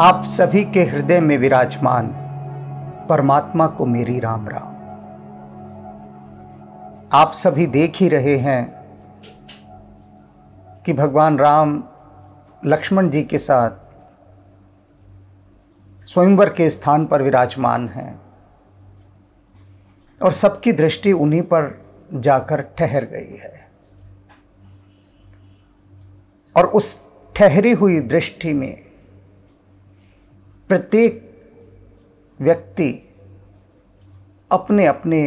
आप सभी के हृदय में विराजमान परमात्मा को मेरी राम राम आप सभी देख ही रहे हैं कि भगवान राम लक्ष्मण जी के साथ स्वयंवर के स्थान पर विराजमान हैं और सबकी दृष्टि उन्हीं पर जाकर ठहर गई है और उस ठहरी हुई दृष्टि में प्रत्येक व्यक्ति अपने अपने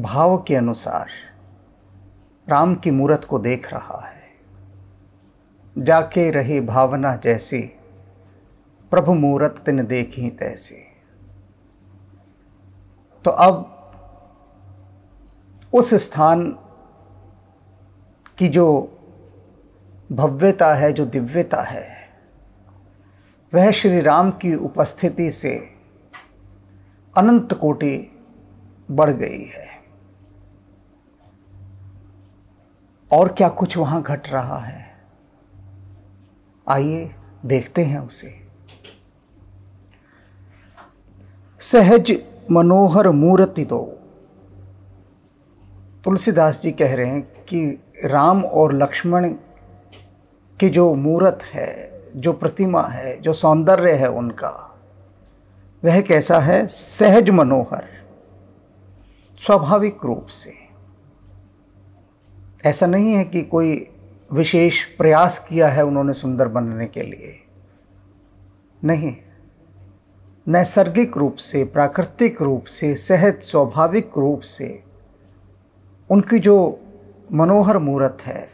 भाव के अनुसार राम की मूर्त को देख रहा है जाके रही भावना जैसी प्रभु मूरत तिन देखी तैसी तो अब उस स्थान की जो भव्यता है जो दिव्यता है वह श्री राम की उपस्थिति से अनंत कोटि बढ़ गई है और क्या कुछ वहां घट रहा है आइए देखते हैं उसे सहज मनोहर मूर्ति दो तुलसीदास जी कह रहे हैं कि राम और लक्ष्मण की जो मूर्त है जो प्रतिमा है जो सौंदर्य है उनका वह कैसा है सहज मनोहर स्वाभाविक रूप से ऐसा नहीं है कि कोई विशेष प्रयास किया है उन्होंने सुंदर बनने के लिए नहीं नैसर्गिक रूप से प्राकृतिक रूप से सहज स्वाभाविक रूप से उनकी जो मनोहर मूर्त है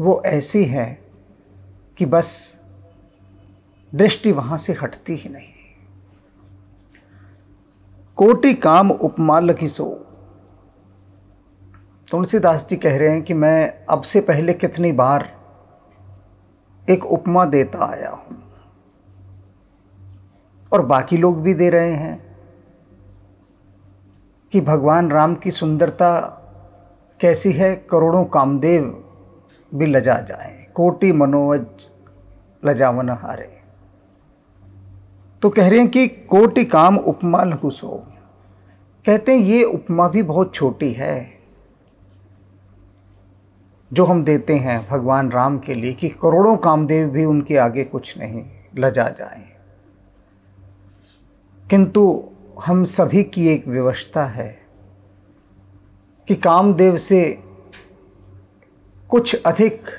वो ऐसी है कि बस दृष्टि वहां से हटती ही नहीं कोटि काम उपमा लगी सो तुलसीदास जी कह रहे हैं कि मैं अब से पहले कितनी बार एक उपमा देता आया हूं और बाकी लोग भी दे रहे हैं कि भगवान राम की सुंदरता कैसी है करोड़ों कामदेव भी लजा जाए कोटि मनोज लजावन हारे तो कह रहे हैं कि कोटि काम उपमा लघु सो कहते हैं ये उपमा भी बहुत छोटी है जो हम देते हैं भगवान राम के लिए कि करोड़ों कामदेव भी उनके आगे कुछ नहीं लजा जाए किंतु हम सभी की एक व्यवस्था है कि कामदेव से कुछ अधिक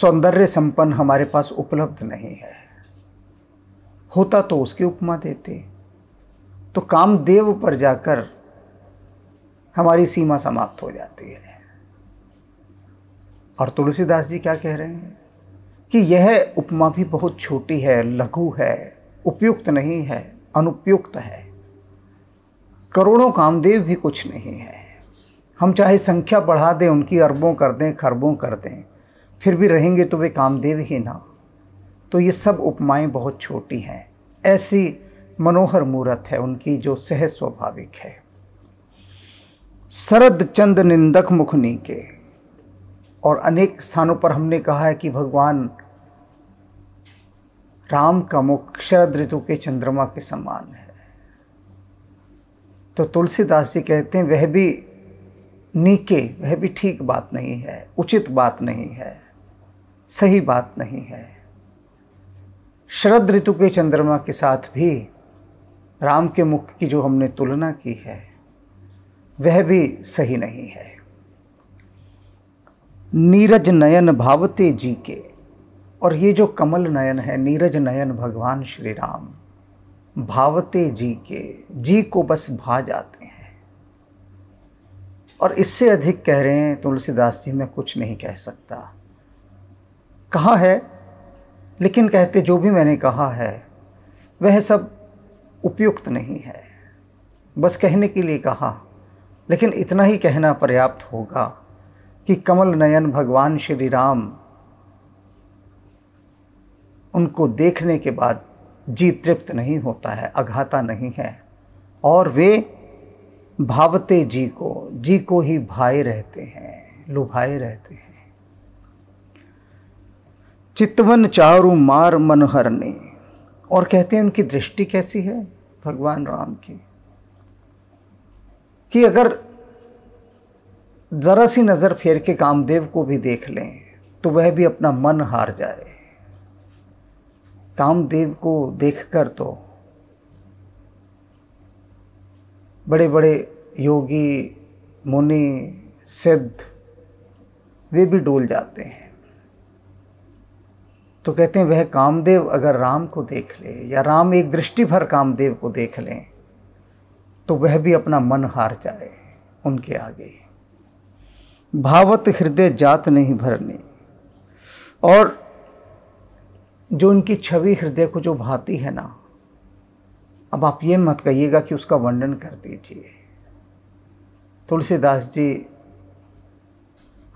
सौंदर्य संपन्न हमारे पास उपलब्ध नहीं है होता तो उसकी उपमा देते तो कामदेव पर जाकर हमारी सीमा समाप्त हो जाती है और तुलसीदास जी क्या कह रहे हैं कि यह उपमा भी बहुत छोटी है लघु है उपयुक्त नहीं है अनुपयुक्त है करोड़ों कामदेव भी कुछ नहीं है हम चाहे संख्या बढ़ा दें उनकी अरबों कर दें खरबों कर दें फिर भी रहेंगे तो वे कामदेव ही ना तो ये सब उपमाएं बहुत छोटी हैं ऐसी मनोहर मूर्त है उनकी जो सहज स्वाभाविक है शरद चंद निंदक मुखनी के और अनेक स्थानों पर हमने कहा है कि भगवान राम का मुख शरद ऋतु के चंद्रमा के समान है तो तुलसीदास जी कहते हैं वह भी नीके वह भी ठीक बात नहीं है उचित बात नहीं है सही बात नहीं है शरद ऋतु के चंद्रमा के साथ भी राम के मुख की जो हमने तुलना की है वह भी सही नहीं है नीरज नयन भावते जी के और ये जो कमल नयन है नीरज नयन भगवान श्री राम भावते जी के जी को बस भा जाते हैं और इससे अधिक कह रहे हैं तुलसीदास जी मैं कुछ नहीं कह सकता कहा है लेकिन कहते जो भी मैंने कहा है वह सब उपयुक्त नहीं है बस कहने के लिए कहा लेकिन इतना ही कहना पर्याप्त होगा कि कमल नयन भगवान श्री राम उनको देखने के बाद जी तृप्त नहीं होता है अघाता नहीं है और वे भावते जी को जी को ही भाए रहते हैं लुभाए रहते हैं चितवन चारु मार मनहर ने और कहते हैं उनकी दृष्टि कैसी है भगवान राम की कि अगर ज़रा सी नज़र फेर के कामदेव को भी देख लें तो वह भी अपना मन हार जाए कामदेव को देखकर तो बड़े बड़े योगी मुनि सिद्ध वे भी डोल जाते हैं तो कहते हैं वह कामदेव अगर राम को देख ले या राम एक दृष्टि भर कामदेव को देख लें तो वह भी अपना मन हार जाए उनके आगे भावत हृदय जात नहीं भरनी और जो उनकी छवि हृदय को जो भाती है ना अब आप ये मत कहिएगा कि उसका वर्णन कर दीजिए तुलसीदास जी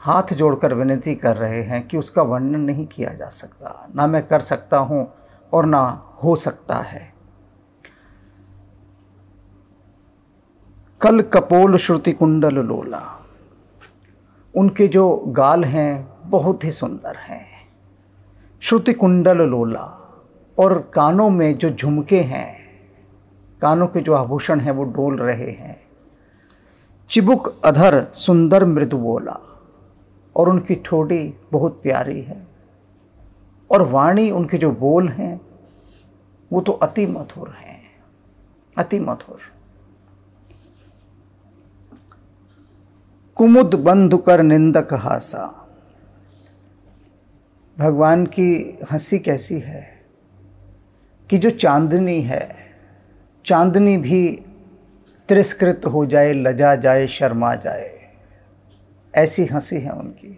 हाथ जोड़कर विनती कर रहे हैं कि उसका वर्णन नहीं किया जा सकता ना मैं कर सकता हूँ और ना हो सकता है कल कपोल श्रुति कुंडल लोला उनके जो गाल हैं बहुत ही सुंदर हैं श्रुति कुंडल लोला और कानों में जो झुमके हैं कानों के जो आभूषण हैं वो डोल रहे हैं चिबुक अधर सुंदर मृदु बोला और उनकी ठोडी बहुत प्यारी है और वाणी उनके जो बोल हैं वो तो अति मधुर हैं अति मधुर कुमुद बंधु कर निंदक हासा भगवान की हंसी कैसी है कि जो चांदनी है चांदनी भी तिरस्कृत हो जाए लजा जाए शर्मा जाए ऐसी हंसी है उनकी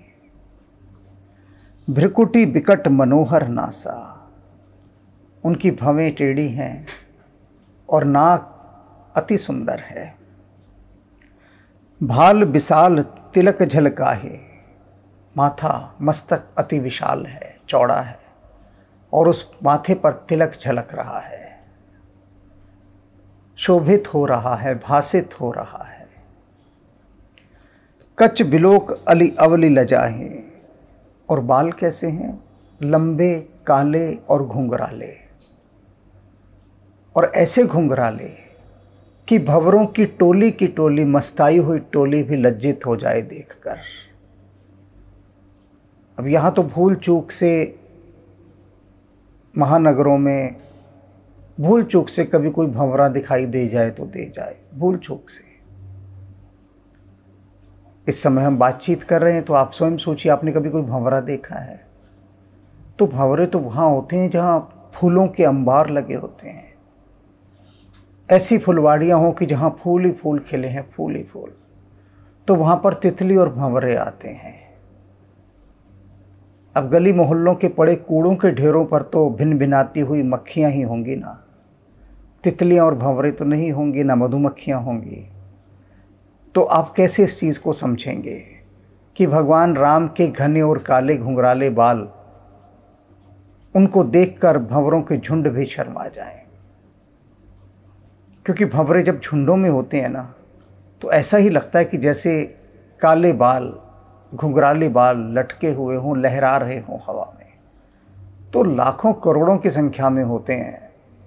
भ्रिकुटी बिकट मनोहर नासा उनकी भवें टेढ़ी हैं और नाक अति सुंदर है भाल विशाल तिलक झलका है माथा मस्तक अति विशाल है चौड़ा है और उस माथे पर तिलक झलक रहा है शोभित हो रहा है भाषित हो रहा है कच बिलोक अली अवली लजा है और बाल कैसे हैं लंबे काले और घुंघराले और ऐसे घुंघराले कि भंवरों की टोली की टोली मस्ताई हुई टोली भी लज्जित हो जाए देखकर अब यहाँ तो भूल चूक से महानगरों में भूल चूक से कभी कोई भंवरा दिखाई दे जाए तो दे जाए भूल चूक से इस समय हम बातचीत कर रहे हैं तो आप स्वयं सोचिए आपने कभी कोई भंवरा देखा है तो भंवरे तो वहाँ होते हैं जहाँ फूलों के अंबार लगे होते हैं ऐसी फुलवाड़ियाँ हों कि जहाँ फूल ही फूल खिले हैं फूल ही फूल तो वहाँ पर तितली और भंवरे आते हैं अब गली मोहल्लों के पड़े कूड़ों के ढेरों पर तो भिन भिनाती हुई मक्खियाँ ही होंगी ना तितलियाँ और भंवरे तो नहीं होंगी ना मधुमक्खियाँ होंगी तो आप कैसे इस चीज़ को समझेंगे कि भगवान राम के घने और काले घुंघराले बाल उनको देखकर भंवरों के झुंड भी शर्मा जाएं क्योंकि भंवरे जब झुंडों में होते हैं ना तो ऐसा ही लगता है कि जैसे काले बाल घुंघराले बाल लटके हुए हों लहरा रहे हों हवा में तो लाखों करोड़ों की संख्या में होते हैं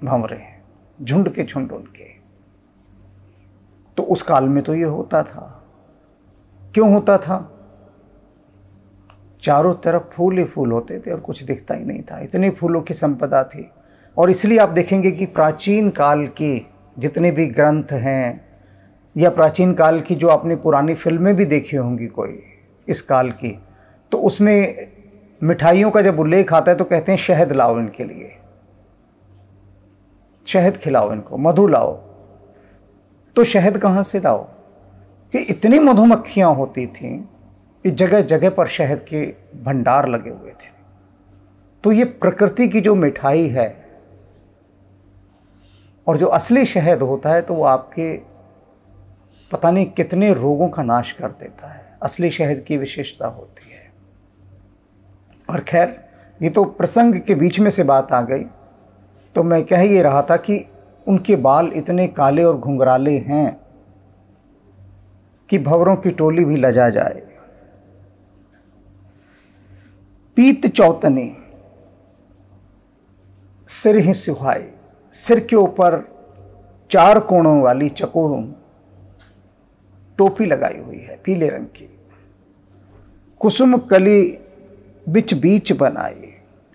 भंवरे झुंड के झुंड उनके तो उस काल में तो ये होता था क्यों होता था चारों तरफ फूल ही फूल होते थे और कुछ दिखता ही नहीं था इतने फूलों की संपदा थी और इसलिए आप देखेंगे कि प्राचीन काल के जितने भी ग्रंथ हैं या प्राचीन काल की जो आपने पुरानी फिल्में भी देखी होंगी कोई इस काल की तो उसमें मिठाइयों का जब उल्लेख आता है तो कहते हैं शहद लाओ इनके लिए शहद खिलाओ इनको मधु लाओ तो शहद कहाँ से लाओ कि इतनी मधुमक्खियाँ होती थीं कि जगह जगह पर शहद के भंडार लगे हुए थे तो ये प्रकृति की जो मिठाई है और जो असली शहद होता है तो वो आपके पता नहीं कितने रोगों का नाश कर देता है असली शहद की विशेषता होती है और खैर ये तो प्रसंग के बीच में से बात आ गई तो मैं कह ये रहा था कि उनके बाल इतने काले और घुंघराले हैं कि भंवरों की टोली भी लजा जाए पीत चौतने सिर ही सिहाए सिर के ऊपर चार कोणों वाली चकोर टोपी लगाई हुई है पीले रंग की कुसुम कली बिच बीच बनाई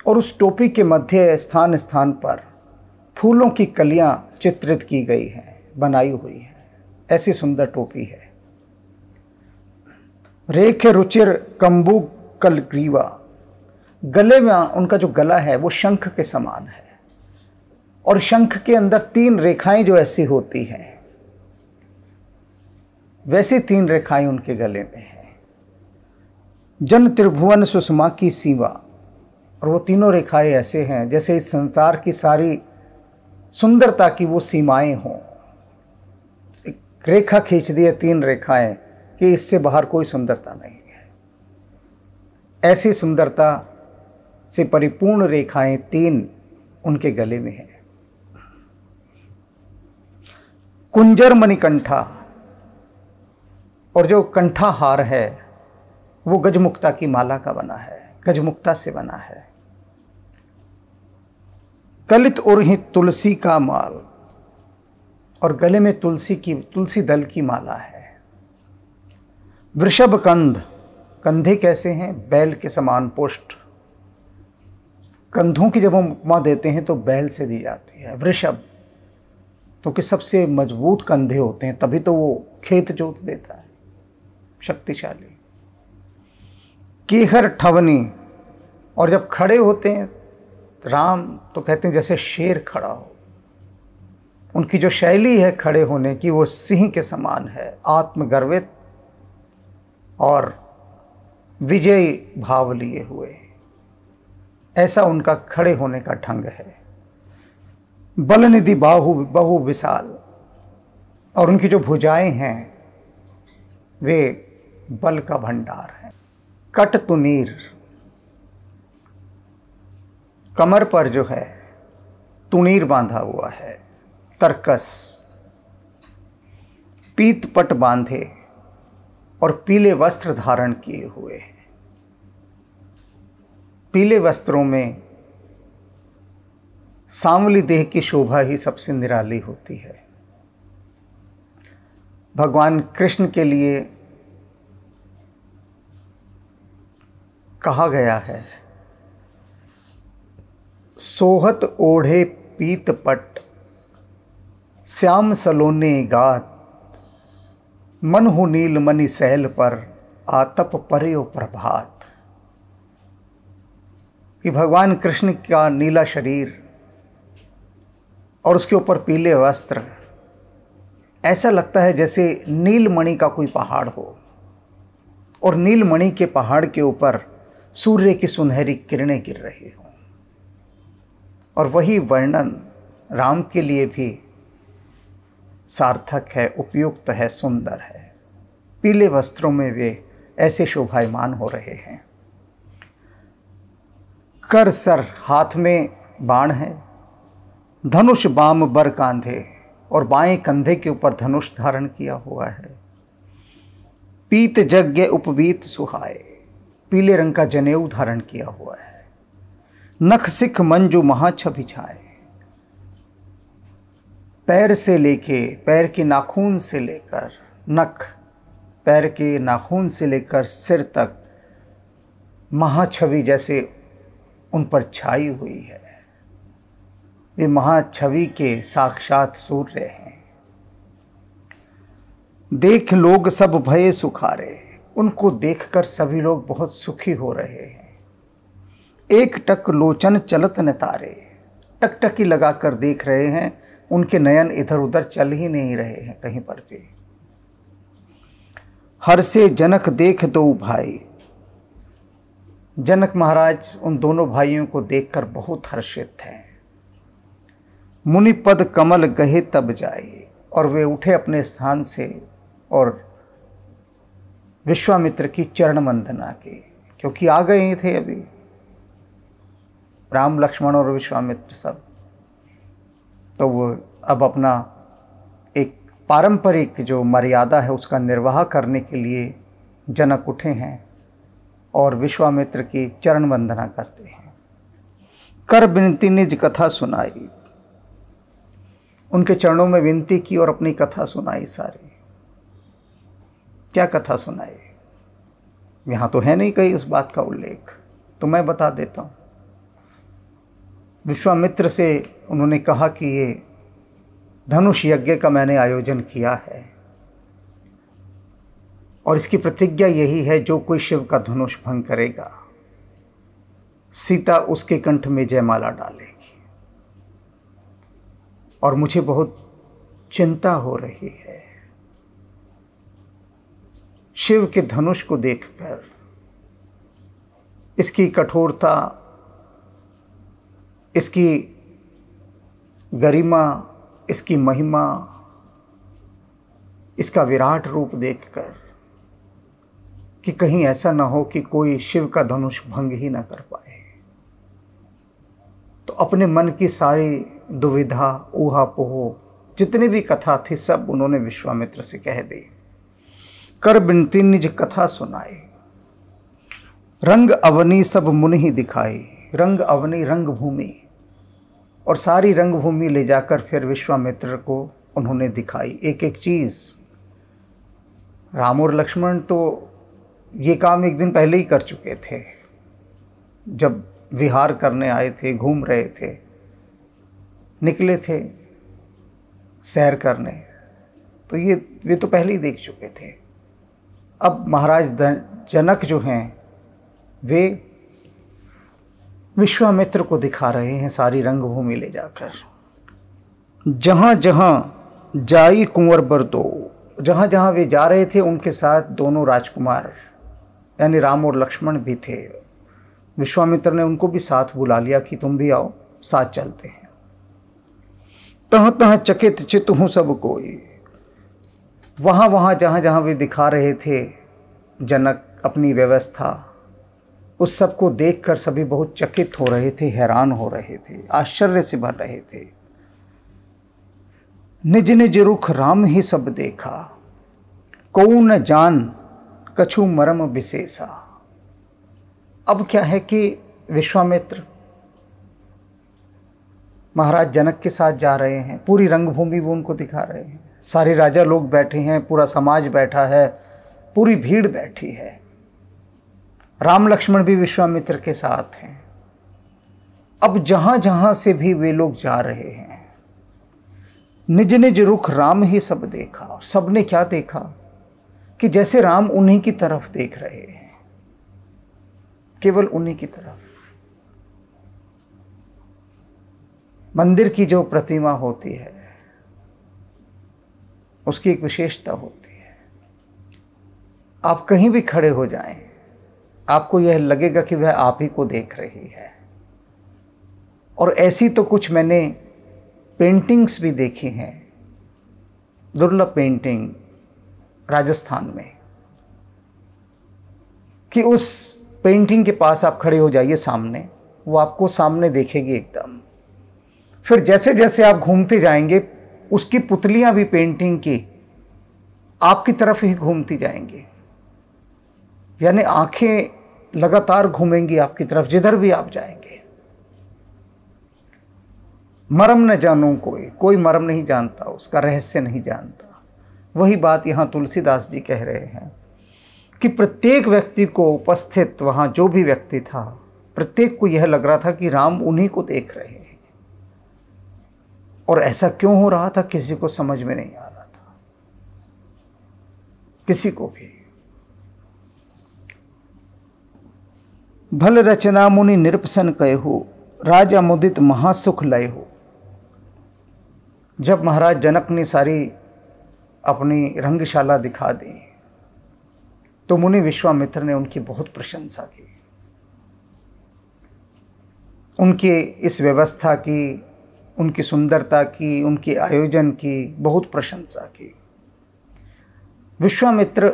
और उस टोपी के मध्य स्थान स्थान पर फूलों की कलियां चित्रित की गई हैं बनाई हुई है ऐसी सुंदर टोपी है रेख रुचिर कंबू कल ग्रीवा गले में उनका जो गला है वो शंख के समान है और शंख के अंदर तीन रेखाएं जो ऐसी होती हैं वैसी तीन रेखाएं उनके गले में हैं जन त्रिभुवन सुषमा की सीमा और वो तीनों रेखाएं ऐसे हैं जैसे इस संसार की सारी सुंदरता की वो सीमाएं हों एक रेखा खींच दी है तीन रेखाएं कि इससे बाहर कोई सुंदरता नहीं है ऐसी सुंदरता से परिपूर्ण रेखाएं तीन उनके गले में हैं कुंजर मणिकंठा और जो कंठा हार है वो गजमुक्ता की माला का बना है गजमुक्ता से बना है कलित और ही तुलसी का माल और गले में तुलसी की तुलसी दल की माला है वृषभ कंध कंधे कैसे हैं बैल के समान पुष्ट कंधों की जब हम उपमा देते हैं तो बैल से दी जाती है वृषभ क्योंकि तो सबसे मजबूत कंधे होते हैं तभी तो वो खेत जोत देता है शक्तिशाली केहर ठवनी और जब खड़े होते हैं राम तो कहते हैं जैसे शेर खड़ा हो उनकी जो शैली है खड़े होने की वो सिंह के समान है आत्मगर्वित और विजयी भाव लिए हुए ऐसा उनका खड़े होने का ढंग है बल निधि बाहु बहु विशाल और उनकी जो भुजाएं हैं वे बल का भंडार हैं कट तुनीर कमर पर जो है तुणीर बांधा हुआ है तरकस पीत पट बांधे और पीले वस्त्र धारण किए हुए हैं पीले वस्त्रों में सांवली देह की शोभा ही सबसे निराली होती है भगवान कृष्ण के लिए कहा गया है सोहत ओढ़े पीतपट श्याम सलोने गात मनहु नीलमणि सहल पर आतप पर्यो प्रभात कि भगवान कृष्ण का नीला शरीर और उसके ऊपर पीले वस्त्र ऐसा लगता है जैसे नीलमणि का कोई पहाड़ हो और नीलमणि के पहाड़ के ऊपर सूर्य की सुनहरी किरणें गिर रही हों और वही वर्णन राम के लिए भी सार्थक है उपयुक्त है सुंदर है पीले वस्त्रों में वे ऐसे शोभायमान हो रहे हैं कर सर हाथ में बाण है धनुष बाम बर कांधे और बाएं कंधे के ऊपर धनुष धारण किया हुआ है पीत यज्ञ उपवीत सुहाए पीले रंग का जनेऊ धारण किया हुआ है नख सिख मंजू महा छाए पैर से लेके पैर के नाखून से लेकर नख पैर के नाखून से लेकर सिर तक महाछवि जैसे उन पर छाई हुई है वे महाछवि के साक्षात सूर्य हैं देख लोग सब भय सुखारे उनको देखकर सभी लोग बहुत सुखी हो रहे हैं एक टक लोचन चलत न तारे टकटकी लगा कर देख रहे हैं उनके नयन इधर उधर चल ही नहीं रहे हैं कहीं पर भी हर से जनक देख दो भाई जनक महाराज उन दोनों भाइयों को देखकर बहुत हर्षित हैं मुनि पद कमल गहे तब जाए और वे उठे अपने स्थान से और विश्वामित्र की चरण वंदना की क्योंकि आ गए थे अभी राम लक्ष्मण और विश्वामित्र सब तो वो अब अपना एक पारंपरिक जो मर्यादा है उसका निर्वाह करने के लिए जनक उठे हैं और विश्वामित्र की चरण वंदना करते हैं कर विनती निज कथा सुनाई उनके चरणों में विनती की और अपनी कथा सुनाई सारी क्या कथा सुनाई यहाँ तो है नहीं कहीं उस बात का उल्लेख तो मैं बता देता हूँ विश्वामित्र से उन्होंने कहा कि ये धनुष यज्ञ का मैंने आयोजन किया है और इसकी प्रतिज्ञा यही है जो कोई शिव का धनुष भंग करेगा सीता उसके कंठ में जयमाला डालेगी और मुझे बहुत चिंता हो रही है शिव के धनुष को देखकर इसकी कठोरता इसकी गरिमा इसकी महिमा इसका विराट रूप देखकर कि कहीं ऐसा ना हो कि कोई शिव का धनुष भंग ही ना कर पाए तो अपने मन की सारी दुविधा ऊहा पोह जितनी भी कथा थी सब उन्होंने विश्वामित्र से कह दी कर बिनती निज कथा सुनाए रंग अवनी सब मुनि ही दिखाई रंग अवनी रंग भूमि और सारी रंगभूमि ले जाकर फिर विश्वामित्र को उन्होंने दिखाई एक एक चीज़ राम और लक्ष्मण तो ये काम एक दिन पहले ही कर चुके थे जब विहार करने आए थे घूम रहे थे निकले थे सैर करने तो ये वे तो पहले ही देख चुके थे अब महाराज जनक जो हैं वे विश्वामित्र को दिखा रहे हैं सारी रंगभूमि ले जाकर जहाँ जहाँ जाई कुंवर दो जहाँ जहाँ वे जा रहे थे उनके साथ दोनों राजकुमार यानी राम और लक्ष्मण भी थे विश्वामित्र ने उनको भी साथ बुला लिया कि तुम भी आओ साथ चलते हैं तह तह चकित चित हूँ सब कोई वहाँ वहाँ जहाँ जहाँ वे दिखा रहे थे जनक अपनी व्यवस्था उस सब को देखकर सभी बहुत चकित हो रहे थे हैरान हो रहे थे आश्चर्य से भर रहे थे निज निज रुख राम ही सब देखा कौन न जान कछु मरम विशेषा अब क्या है कि विश्वामित्र महाराज जनक के साथ जा रहे हैं पूरी रंगभूमि वो उनको दिखा रहे हैं सारे राजा लोग बैठे हैं पूरा समाज बैठा है पूरी भीड़ बैठी है राम लक्ष्मण भी विश्वामित्र के साथ हैं अब जहां जहां से भी वे लोग जा रहे हैं निज निज रुख राम ही सब देखा और सबने क्या देखा कि जैसे राम उन्हीं की तरफ देख रहे हैं केवल उन्हीं की तरफ मंदिर की जो प्रतिमा होती है उसकी एक विशेषता होती है आप कहीं भी खड़े हो जाएं आपको यह लगेगा कि वह आप ही को देख रही है और ऐसी तो कुछ मैंने पेंटिंग्स भी देखी हैं दुर्लभ पेंटिंग राजस्थान में कि उस पेंटिंग के पास आप खड़े हो जाइए सामने वो आपको सामने देखेगी एकदम फिर जैसे जैसे आप घूमते जाएंगे उसकी पुतलियां भी पेंटिंग की आपकी तरफ ही घूमती जाएंगी यानी आंखें लगातार घूमेंगी आपकी तरफ जिधर भी आप जाएंगे मरम न जानू कोई कोई मरम नहीं जानता उसका रहस्य नहीं जानता वही बात यहाँ तुलसीदास जी कह रहे हैं कि प्रत्येक व्यक्ति को उपस्थित वहाँ जो भी व्यक्ति था प्रत्येक को यह लग रहा था कि राम उन्हीं को देख रहे हैं और ऐसा क्यों हो रहा था किसी को समझ में नहीं आ रहा था किसी को भी भल रचना मुनि निरपसन कय हो राजा मुदित महासुख लय हो जब महाराज जनक ने सारी अपनी रंगशाला दिखा दी तो मुनि विश्वामित्र ने उनकी बहुत प्रशंसा की उनके इस व्यवस्था की उनकी सुंदरता की उनके आयोजन की बहुत प्रशंसा की विश्वामित्र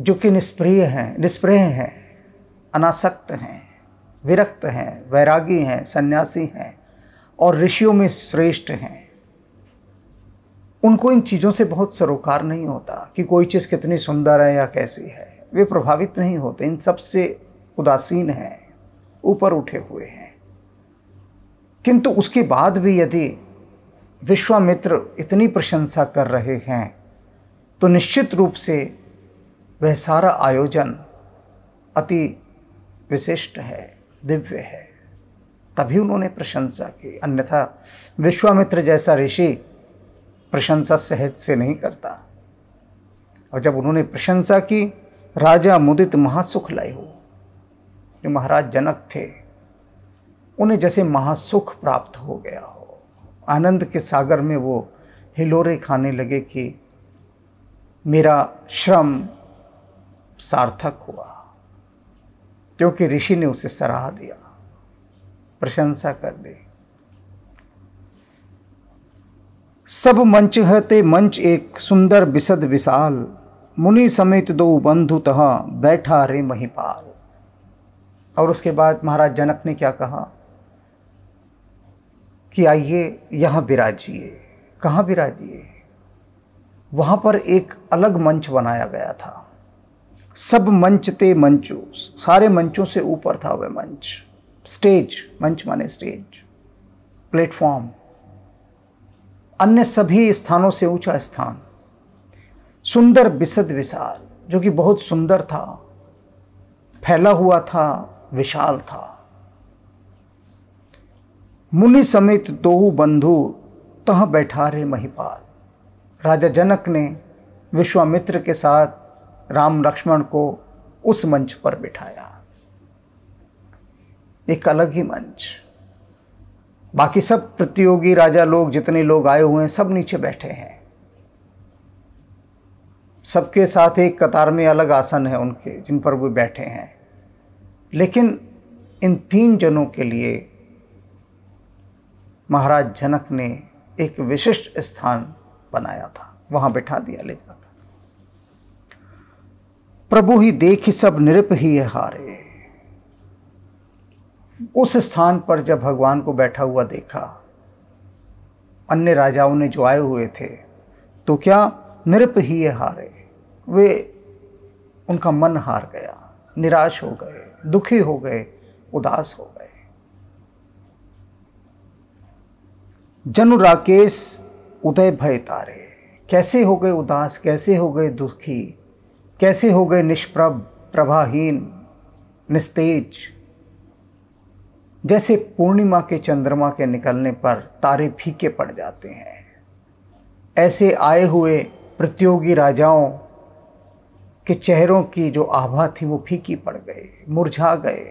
जो कि निष्प्रिय हैं निष्प्रह हैं अनासक्त हैं विरक्त हैं वैरागी हैं सन्यासी हैं और ऋषियों में श्रेष्ठ हैं उनको इन चीज़ों से बहुत सरोकार नहीं होता कि कोई चीज़ कितनी सुंदर है या कैसी है वे प्रभावित नहीं होते इन सब से उदासीन हैं ऊपर उठे हुए हैं किंतु उसके बाद भी यदि विश्वामित्र इतनी प्रशंसा कर रहे हैं तो निश्चित रूप से वह सारा आयोजन अति विशिष्ट है दिव्य है तभी उन्होंने प्रशंसा की अन्यथा विश्वामित्र जैसा ऋषि प्रशंसा सहज से नहीं करता और जब उन्होंने प्रशंसा की राजा मुदित महासुख लाए हो जो महाराज जनक थे उन्हें जैसे महासुख प्राप्त हो गया हो आनंद के सागर में वो हिलोरे खाने लगे कि मेरा श्रम सार्थक हुआ क्योंकि ऋषि ने उसे सराह दिया प्रशंसा कर दी सब मंच है ते मंच एक सुंदर विशद विशाल मुनि समेत दो बंधु तहा बैठा रे महिपाल और उसके बाद महाराज जनक ने क्या कहा कि आइए यहाँ विराजिए कहाँ विराजिए वहाँ पर एक अलग मंच बनाया गया था सब मंच ते मंचो सारे मंचों से ऊपर था वह मंच स्टेज मंच माने स्टेज प्लेटफॉर्म अन्य सभी स्थानों से ऊंचा स्थान सुंदर विशद विशाल जो कि बहुत सुंदर था फैला हुआ था विशाल था मुनि समेत दो बंधु तह बैठा रहे महिपाल राजा जनक ने विश्वामित्र के साथ राम लक्ष्मण को उस मंच पर बिठाया एक अलग ही मंच बाकी सब प्रतियोगी राजा लोग जितने लोग आए हुए हैं सब नीचे बैठे हैं सबके साथ एक कतार में अलग आसन है उनके जिन पर वो बैठे हैं लेकिन इन तीन जनों के लिए महाराज जनक ने एक विशिष्ट स्थान बनाया था वहाँ बैठा दिया लेकर प्रभु ही देखी सब निरप ही है हारे उस स्थान पर जब भगवान को बैठा हुआ देखा अन्य राजाओं ने जो आए हुए थे तो क्या निरप ही है हारे वे उनका मन हार गया निराश हो गए दुखी हो गए उदास हो गए जनु राकेश उदय भय तारे कैसे हो गए उदास कैसे हो गए दुखी कैसे हो गए निष्प्रभ प्रभाहीन निस्तेज जैसे पूर्णिमा के चंद्रमा के निकलने पर तारे फीके पड़ जाते हैं ऐसे आए हुए प्रतियोगी राजाओं के चेहरों की जो आभा थी वो फीकी पड़ गए मुरझा गए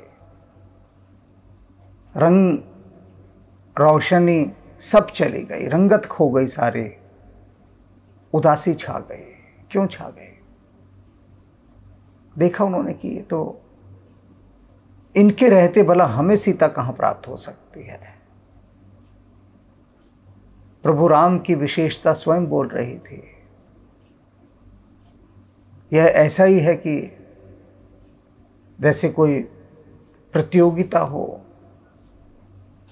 रंग रोशनी सब चली गई रंगत खो गई सारे उदासी छा गए क्यों छा गए देखा उन्होंने कि ये तो इनके रहते भला हमें सीता कहाँ प्राप्त हो सकती है प्रभु राम की विशेषता स्वयं बोल रही थी यह ऐसा ही है कि जैसे कोई प्रतियोगिता हो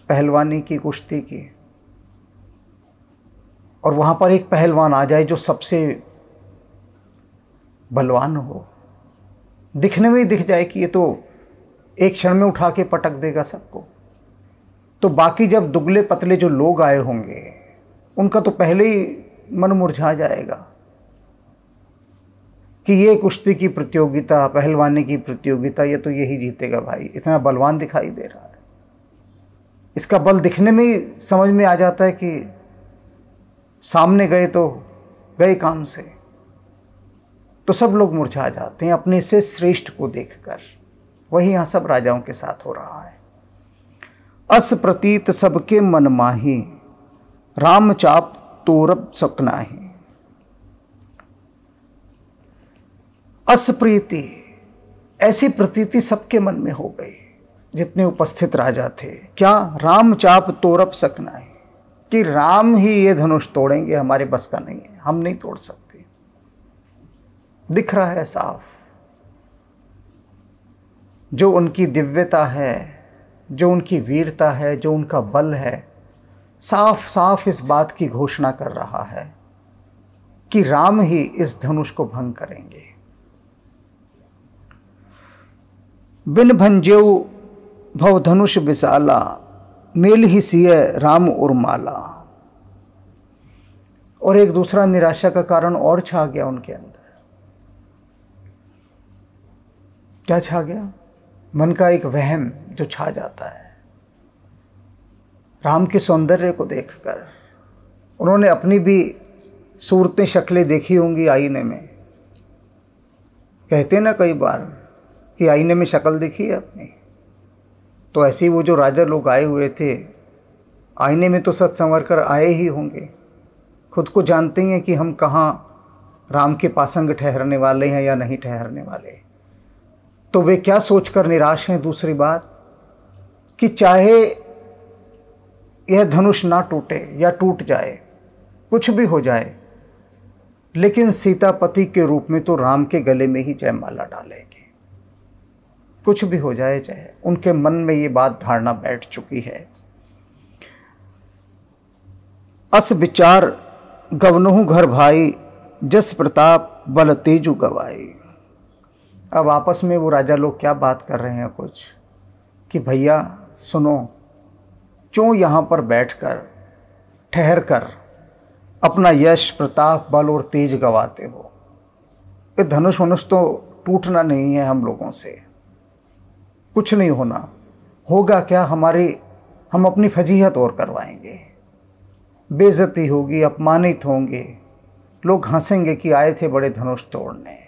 पहलवानी की कुश्ती की और वहाँ पर एक पहलवान आ जाए जो सबसे बलवान हो दिखने में ही दिख जाए कि ये तो एक क्षण में उठा के पटक देगा सबको तो बाकी जब दुगले पतले जो लोग आए होंगे उनका तो पहले ही मन मुरझा जाएगा कि ये कुश्ती की प्रतियोगिता पहलवानी की प्रतियोगिता ये तो यही जीतेगा भाई इतना बलवान दिखाई दे रहा है इसका बल दिखने में ही समझ में आ जाता है कि सामने गए तो गए काम से तो सब लोग मुरझा जाते हैं अपने से श्रेष्ठ को देखकर वही यहाँ सब राजाओं के साथ हो रहा है अस प्रतीत सबके मन माही रामचाप तोरब ही असप्रीति ऐसी प्रतीति सबके मन में हो गई जितने उपस्थित राजा थे क्या राम चाप सकना है कि राम ही ये धनुष तोड़ेंगे हमारे बस का नहीं है हम नहीं तोड़ सकते दिख रहा है साफ जो उनकी दिव्यता है जो उनकी वीरता है जो उनका बल है साफ साफ इस बात की घोषणा कर रहा है कि राम ही इस धनुष को भंग करेंगे बिन भंजेव भव धनुष विशाला मेल ही सिय राम उर्माला और एक दूसरा निराशा का कारण और छा गया उनके अंदर क्या छा गया मन का एक वहम जो छा जाता है राम के सौंदर्य को देखकर उन्होंने अपनी भी सूरतें शक्लें देखी होंगी आईने में कहते ना कई बार कि आईने में शक्ल देखी है अपनी तो ऐसे ही वो जो राजा लोग आए हुए थे आईने में तो सच संवर कर आए ही होंगे खुद को जानते हैं कि हम कहाँ राम के पासंग ठहरने वाले हैं या नहीं ठहरने वाले तो वे क्या सोचकर निराश हैं दूसरी बात कि चाहे यह धनुष ना टूटे या टूट जाए कुछ भी हो जाए लेकिन सीतापति के रूप में तो राम के गले में ही जयमाला डालेंगे कुछ भी हो जाए चाहे उनके मन में ये बात धारणा बैठ चुकी है अस विचार गवनहु घर भाई जस प्रताप बल तेजु गवाई अब आपस में वो राजा लोग क्या बात कर रहे हैं कुछ कि भैया सुनो क्यों यहाँ पर बैठकर ठहर कर अपना यश प्रताप बल और तेज गवाते हो ये धनुष वनुष तो टूटना नहीं है हम लोगों से कुछ नहीं होना होगा क्या हमारी हम अपनी फजीहत और करवाएंगे बेज़ती होगी अपमानित होंगे लोग हंसेंगे कि आए थे बड़े धनुष तोड़ने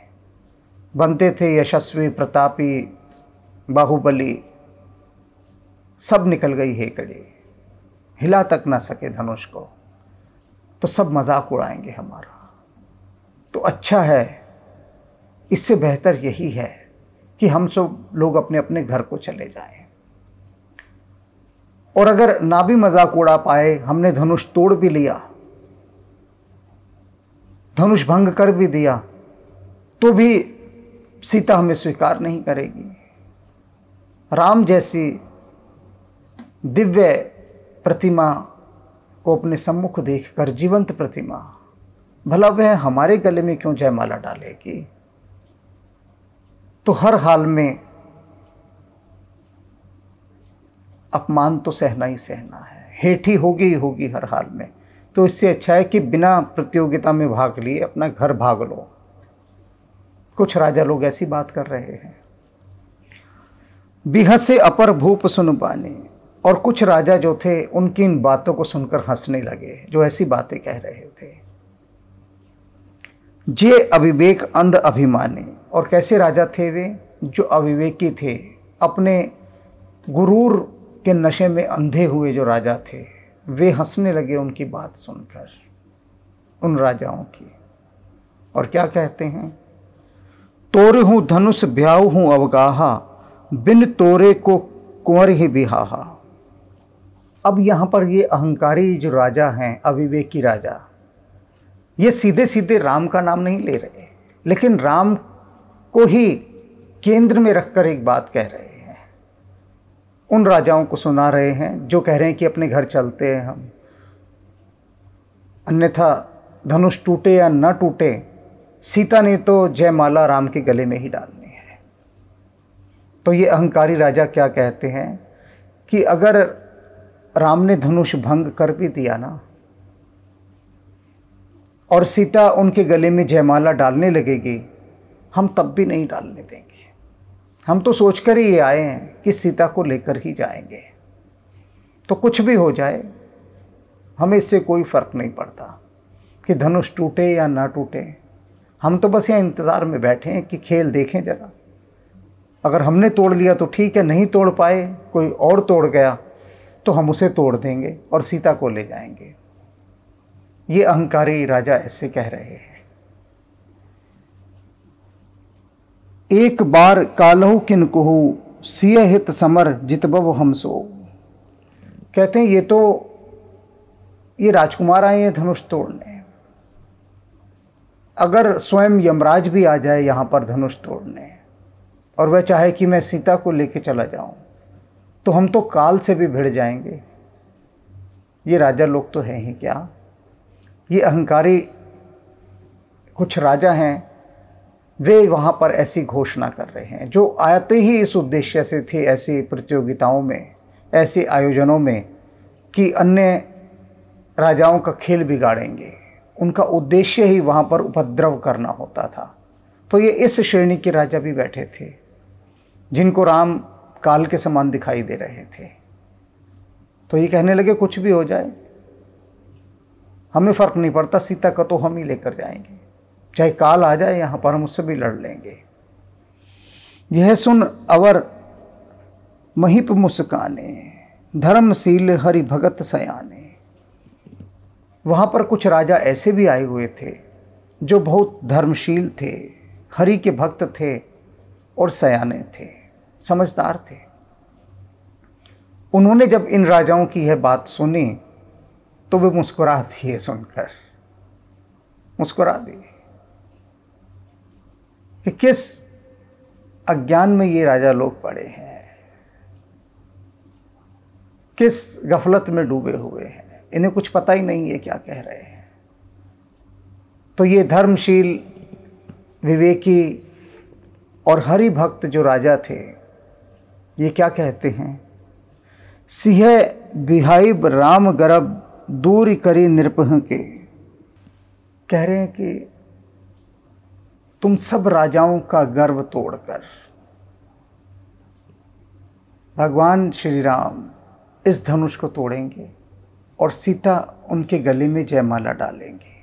बनते थे यशस्वी प्रतापी बाहुबली सब निकल गई है कड़ी हिला तक ना सके धनुष को तो सब मजाक उड़ाएंगे हमारा तो अच्छा है इससे बेहतर यही है कि हम सब लोग अपने अपने घर को चले जाएं और अगर ना भी मजाक उड़ा पाए हमने धनुष तोड़ भी लिया धनुष भंग कर भी दिया तो भी सीता हमें स्वीकार नहीं करेगी राम जैसी दिव्य प्रतिमा को अपने सम्मुख देखकर जीवंत प्रतिमा भला वह हमारे गले में क्यों जयमाला डालेगी तो हर हाल में अपमान तो सहना ही सहना है हेठी होगी ही होगी हर हाल में तो इससे अच्छा है कि बिना प्रतियोगिता में भाग लिए अपना घर भाग लो कुछ राजा लोग ऐसी बात कर रहे हैं बिहसे अपर भूप सुन पाने और कुछ राजा जो थे उनकी इन बातों को सुनकर हंसने लगे जो ऐसी बातें कह रहे थे जे अविवेक अंध अभिमानी और कैसे राजा थे वे जो अविवेकी थे अपने गुरूर के नशे में अंधे हुए जो राजा थे वे हंसने लगे उनकी बात सुनकर उन राजाओं की और क्या कहते हैं तोरे हूँ धनुष ब्याऊ हूँ अवगाहा बिन तोरे को कुंवर ही बिहाहा अब यहाँ पर ये अहंकारी जो राजा हैं अविवेकी राजा ये सीधे सीधे राम का नाम नहीं ले रहे लेकिन राम को ही केंद्र में रखकर एक बात कह रहे हैं उन राजाओं को सुना रहे हैं जो कह रहे हैं कि अपने घर चलते हैं हम अन्यथा धनुष टूटे या न टूटे सीता ने तो जयमाला राम के गले में ही डालनी है तो ये अहंकारी राजा क्या कहते हैं कि अगर राम ने धनुष भंग कर भी दिया ना और सीता उनके गले में जयमाला डालने लगेगी हम तब भी नहीं डालने देंगे हम तो सोचकर ही ये आए हैं कि सीता को लेकर ही जाएंगे तो कुछ भी हो जाए हमें इससे कोई फर्क नहीं पड़ता कि धनुष टूटे या ना टूटे हम तो बस यहाँ इंतज़ार में बैठे हैं कि खेल देखें जरा अगर हमने तोड़ लिया तो ठीक है नहीं तोड़ पाए कोई और तोड़ गया तो हम उसे तोड़ देंगे और सीता को ले जाएंगे ये अहंकारी राजा ऐसे कह रहे हैं एक बार कालहु किन कहू सिय हित समर जितबव हम सो कहते हैं ये तो ये राजकुमार आए हैं धनुष तोड़ने अगर स्वयं यमराज भी आ जाए यहाँ पर धनुष तोड़ने और वह चाहे कि मैं सीता को लेकर चला जाऊँ तो हम तो काल से भी भिड़ जाएंगे ये राजा लोग तो हैं ही क्या ये अहंकारी कुछ राजा हैं वे वहाँ पर ऐसी घोषणा कर रहे हैं जो आते ही इस उद्देश्य से थे ऐसी प्रतियोगिताओं में ऐसे आयोजनों में कि अन्य राजाओं का खेल बिगाड़ेंगे उनका उद्देश्य ही वहाँ पर उपद्रव करना होता था तो ये इस श्रेणी के राजा भी बैठे थे जिनको राम काल के समान दिखाई दे रहे थे तो ये कहने लगे कुछ भी हो जाए हमें फ़र्क नहीं पड़ता सीता का तो हम ही लेकर जाएंगे चाहे काल आ जाए यहाँ पर हम उससे भी लड़ लेंगे यह सुन अवर महिप मुस्काने धर्मशील हरि भगत सयाने वहाँ पर कुछ राजा ऐसे भी आए हुए थे जो बहुत धर्मशील थे हरि के भक्त थे और सयाने थे समझदार थे उन्होंने जब इन राजाओं की यह बात सुनी तो वे मुस्कुरा दिए सुनकर मुस्कुरा दिए कि किस अज्ञान में ये राजा लोग पड़े हैं किस गफलत में डूबे हुए हैं इन्हें कुछ पता ही नहीं है क्या कह रहे हैं तो ये धर्मशील विवेकी और हरि भक्त जो राजा थे ये क्या कहते हैं सिह बिहाइब राम गर्भ दूर करी निरपह के कह रहे हैं कि तुम सब राजाओं का गर्व तोड़कर भगवान श्री राम इस धनुष को तोड़ेंगे और सीता उनके गले में जयमाला डालेंगे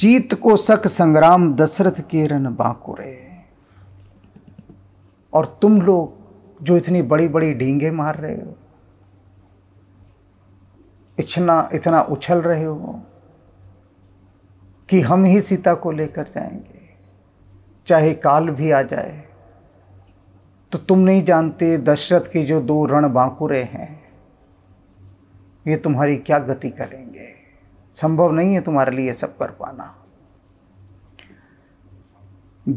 जीत को सक संग्राम दशरथ के रन बांकुरे और तुम लोग जो इतनी बड़ी बड़ी ढींगे मार रहे हो इतना इतना उछल रहे हो कि हम ही सीता को लेकर जाएंगे चाहे काल भी आ जाए तो तुम नहीं जानते दशरथ के जो दो रण बांकुरे हैं ये तुम्हारी क्या गति करेंगे संभव नहीं है तुम्हारे लिए सब कर पाना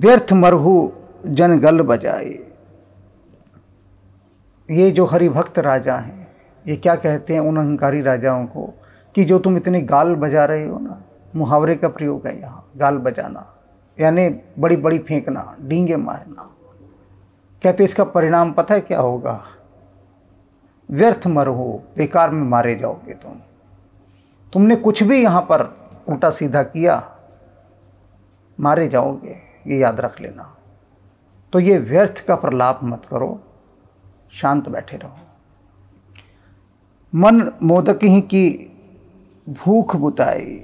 व्यर्थ मरहू जनगल बजाए ये जो हरिभक्त राजा हैं ये क्या कहते हैं उन अहंकारी राजाओं को कि जो तुम इतने गाल बजा रहे हो ना मुहावरे का प्रयोग है यहाँ गाल बजाना यानी बड़ी बड़ी फेंकना डींगे मारना कहते इसका परिणाम पता है क्या होगा व्यर्थ मरो बेकार में मारे जाओगे तुम तुमने कुछ भी यहाँ पर उल्टा सीधा किया मारे जाओगे ये याद रख लेना तो ये व्यर्थ का प्रलाप मत करो शांत बैठे रहो मन मोदक ही की भूख बुताई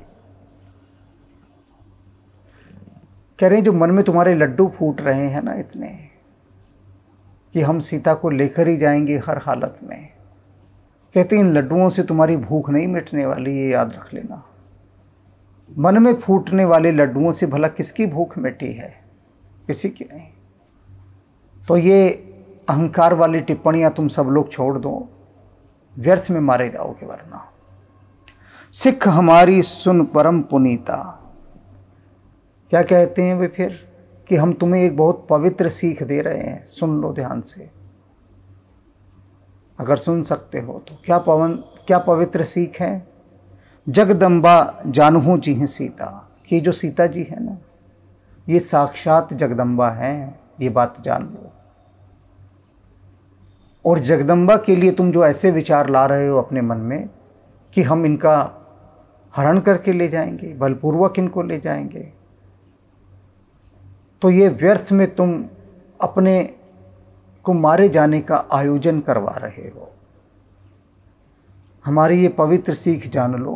कह रहे जो मन में तुम्हारे लड्डू फूट रहे हैं ना इतने कि हम सीता को लेकर ही जाएंगे हर हालत में कहते हैं इन लड्डुओं से तुम्हारी भूख नहीं मिटने वाली ये याद रख लेना मन में फूटने वाले लड्डुओं से भला किसकी भूख मिटी है किसी की नहीं तो ये अहंकार वाली टिप्पणियां तुम सब लोग छोड़ दो व्यर्थ में मारे जाओगे वरना सिख हमारी सुन परम पुनीता क्या कहते हैं वे फिर कि हम तुम्हें एक बहुत पवित्र सीख दे रहे हैं सुन लो ध्यान से अगर सुन सकते हो तो क्या पवन क्या पवित्र सीख है जगदम्बा जानहू जी हैं सीता ये जो सीता जी है ना ये साक्षात जगदम्बा हैं ये बात जान लो और जगदम्बा के लिए तुम जो ऐसे विचार ला रहे हो अपने मन में कि हम इनका हरण करके ले जाएंगे बलपूर्वक इनको ले जाएंगे तो ये व्यर्थ में तुम अपने को मारे जाने का आयोजन करवा रहे हो हमारी ये पवित्र सीख जान लो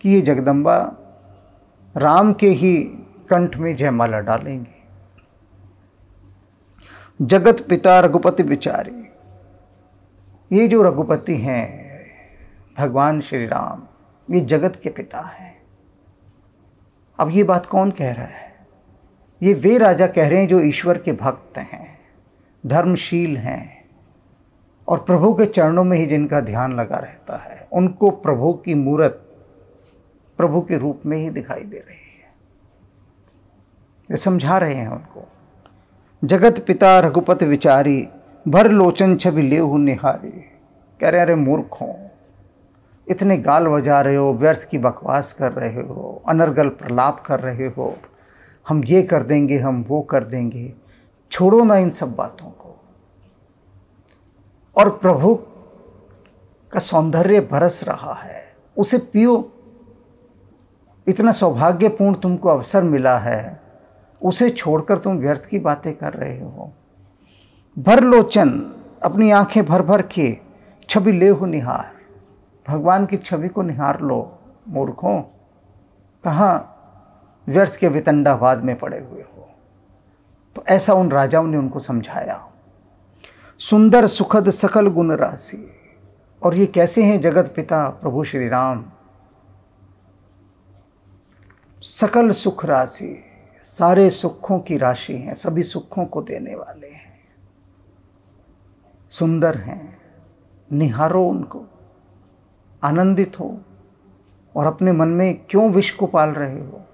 कि ये जगदम्बा राम के ही कंठ में जयमाला डालेंगे जगत पिता रघुपति बिचारे ये जो रघुपति हैं भगवान श्री राम ये जगत के पिता हैं अब ये बात कौन कह रहा है ये वे राजा कह रहे हैं जो ईश्वर के भक्त हैं धर्मशील हैं और प्रभु के चरणों में ही जिनका ध्यान लगा रहता है उनको प्रभु की मूर्त प्रभु के रूप में ही दिखाई दे रही है वे समझा रहे हैं उनको जगत पिता रघुपत विचारी भर लोचन छवि ले निहारी कह रहे अरे मूर्ख हो इतने गाल बजा रहे हो व्यर्थ की बकवास कर रहे हो अनर्गल प्रलाप कर रहे हो हम ये कर देंगे हम वो कर देंगे छोड़ो ना इन सब बातों को और प्रभु का सौंदर्य बरस रहा है उसे पियो इतना सौभाग्यपूर्ण तुमको अवसर मिला है उसे छोड़कर तुम व्यर्थ की बातें कर रहे हो भर लोचन अपनी आंखें भर भर के छवि ले हो निहार भगवान की छवि को निहार लो मूर्खों कहाँ व्यर्थ के वितंडावाद में पड़े हुए हो तो ऐसा उन राजाओं ने उनको समझाया सुंदर सुखद सकल गुण राशि और ये कैसे हैं जगत पिता प्रभु श्री राम सकल सुख राशि सारे सुखों की राशि हैं सभी सुखों को देने वाले हैं सुंदर हैं निहारो उनको आनंदित हो और अपने मन में क्यों विष को पाल रहे हो